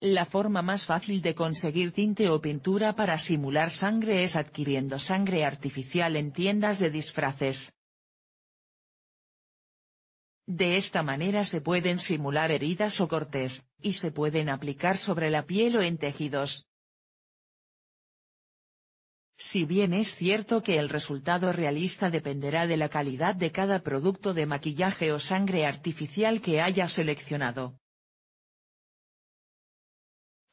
La forma más fácil de conseguir tinte o pintura para simular sangre es adquiriendo sangre artificial en tiendas de disfraces. De esta manera se pueden simular heridas o cortes, y se pueden aplicar sobre la piel o en tejidos. Si bien es cierto que el resultado realista dependerá de la calidad de cada producto de maquillaje o sangre artificial que haya seleccionado,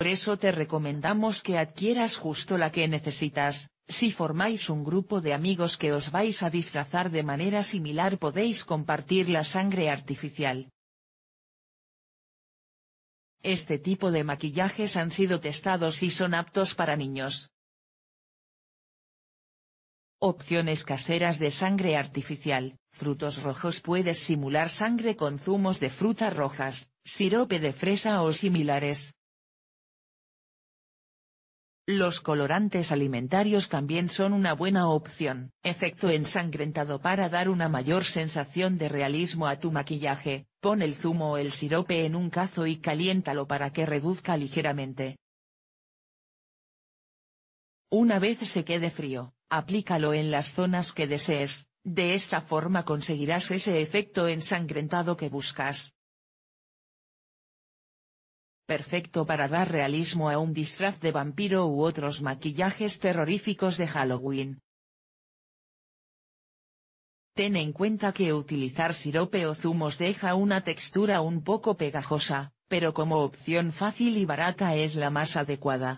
por eso te recomendamos que adquieras justo la que necesitas, si formáis un grupo de amigos que os vais a disfrazar de manera similar podéis compartir la sangre artificial. Este tipo de maquillajes han sido testados y son aptos para niños. Opciones caseras de sangre artificial. Frutos rojos Puedes simular sangre con zumos de frutas rojas, sirope de fresa o similares, los colorantes alimentarios también son una buena opción. Efecto ensangrentado para dar una mayor sensación de realismo a tu maquillaje, pon el zumo o el sirope en un cazo y caliéntalo para que reduzca ligeramente. Una vez se quede frío, aplícalo en las zonas que desees, de esta forma conseguirás ese efecto ensangrentado que buscas perfecto para dar realismo a un disfraz de vampiro u otros maquillajes terroríficos de Halloween. Ten en cuenta que utilizar sirope o zumos deja una textura un poco pegajosa, pero como opción fácil y barata es la más adecuada.